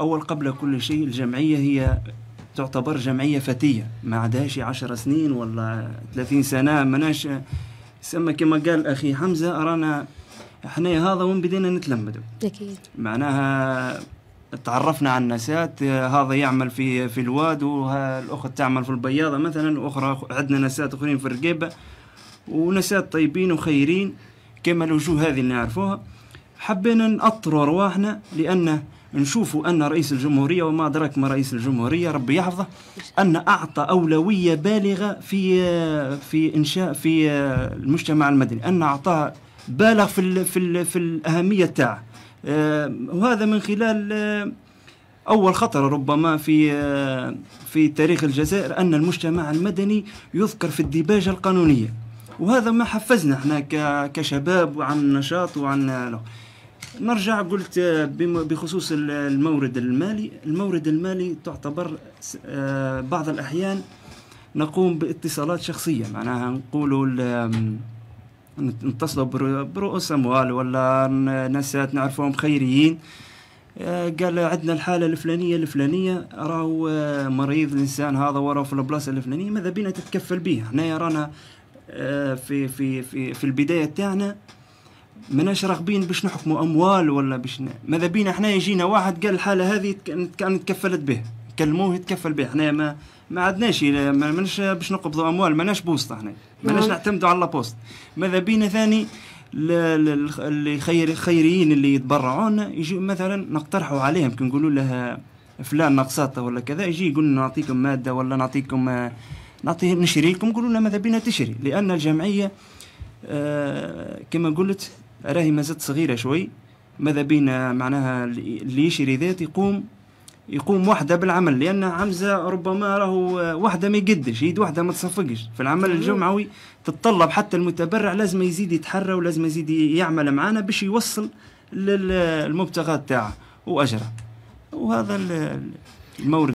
أول قبل كل شيء الجمعية هي تعتبر جمعية فتية ما عداش عشر سنين ولا ثلاثين سنة مناش سما كما قال أخي حمزة أرانا احنا هذا وين بدينا نتلمدوا أكيد معناها تعرفنا على النسات هذا يعمل في في الواد والأخت تعمل في البياضة مثلا واخرى عندنا نسات أخرين في الرقيبة ونسات طيبين وخيرين كما الوجوه هذه اللي نعرفوها حبينا نأطروا أرواحنا لأنه نشوفوا أن رئيس الجمهورية وما أدراك ما رئيس الجمهورية ربي يحفظه أن أعطى أولوية بالغة في في إنشاء في المجتمع المدني أن أعطاه بالغ في الـ في الـ في الأهمية تاعه آه، وهذا من خلال آه، أول خطر ربما في آه، في تاريخ الجزائر أن المجتمع المدني يذكر في الديباجة القانونية وهذا ما حفزنا احنا كشباب وعن نشاط وعن له. نرجع قلت آه، بخصوص المورد المالي المورد المالي تعتبر آه، بعض الأحيان نقوم باتصالات شخصية معناها نقولوا نتصل برؤوس أموال ولا ناس نعرفهم خيريين آه، قال عندنا الحالة الفلانية الفلانية راهو مريض الإنسان هذا وراه في البلاصة الفلانية ماذا بينا تتكفل به هنا رانا في في في في البداية تاعنا مناش راغبين باش نحكموا اموال ولا باش ن... ماذا بينا احنا يجينا واحد قال الحاله هذه كان تكفلت به كلموه يتكفل به احنا ما ما عدناش ماناش باش نقبضوا اموال ماناش بوسطه احنا ماناش نعم. نعتمدوا على بوسط ماذا بينا ثاني اللي خير الخيريين اللي يتبرعون يجي مثلا نقترحوا عليهم كي نقولوا لها فلان نقصاته ولا كذا يجي يقول نعطيكم ماده ولا نعطيكم نعطيه نشري لكم قولوا لنا ماذا بينا تشري لان الجمعيه آه، كما قلت راهي مازالت صغيرة شوي ماذا بينا معناها اللي يشري ذات يقوم يقوم وحده بالعمل لان عمزة ربما راهو وحده ما يقدش يد وحده ما تصفقش في العمل الجمعوي تتطلب حتى المتبرع لازم يزيد يتحرى ولازم يزيد يعمل معانا باش يوصل للمبتغى تاعه واجره وهذا المورد